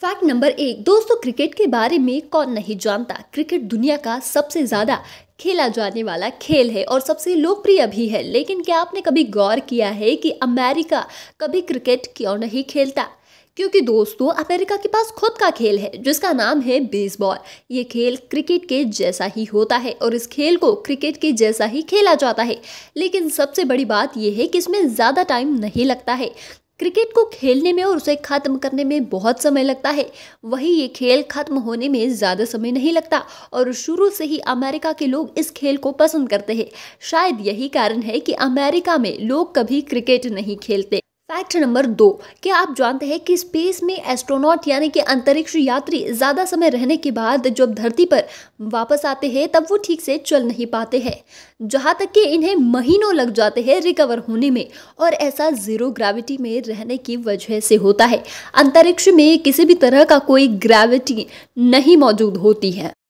fact number एक दोस्तों cricket के बारे में कौन नहीं जानता क्रिकेट दुनिया का सबसे ज़्यादा खेला जाने वाला खेल है और सबसे लोकप्रिय भी है लेकिन क्या आपने कभी गौर किया है कि अमेरिका कभी क्रिकेट क्यों नहीं खेलता क्योंकि दोस्तों अमेरिका के पास खुद का खेल है जिसका नाम है बेसबॉल ये खेल क्रिकेट के जैसा ही होता है और इस खेल को क्रिकेट के जैसा ही खेला जाता है लेकिन सबसे बड़ी बात यह है कि इसमें ज़्यादा टाइम नहीं लगता है क्रिकेट को खेलने में और उसे ख़त्म करने में बहुत समय लगता है वही ये खेल ख़त्म होने में ज़्यादा समय नहीं लगता और शुरू से ही अमेरिका के लोग इस खेल को पसंद करते हैं शायद यही कारण है कि अमेरिका में लोग कभी क्रिकेट नहीं खेलते फैक्ट नंबर दो क्या आप जानते हैं कि स्पेस में एस्ट्रोनॉट यानी कि अंतरिक्ष यात्री ज़्यादा समय रहने के बाद जब धरती पर वापस आते हैं तब वो ठीक से चल नहीं पाते हैं जहाँ तक कि इन्हें महीनों लग जाते हैं रिकवर होने में और ऐसा ज़ीरो ग्रेविटी में रहने की वजह से होता है अंतरिक्ष में किसी भी तरह का कोई ग्रेविटी नहीं मौजूद होती है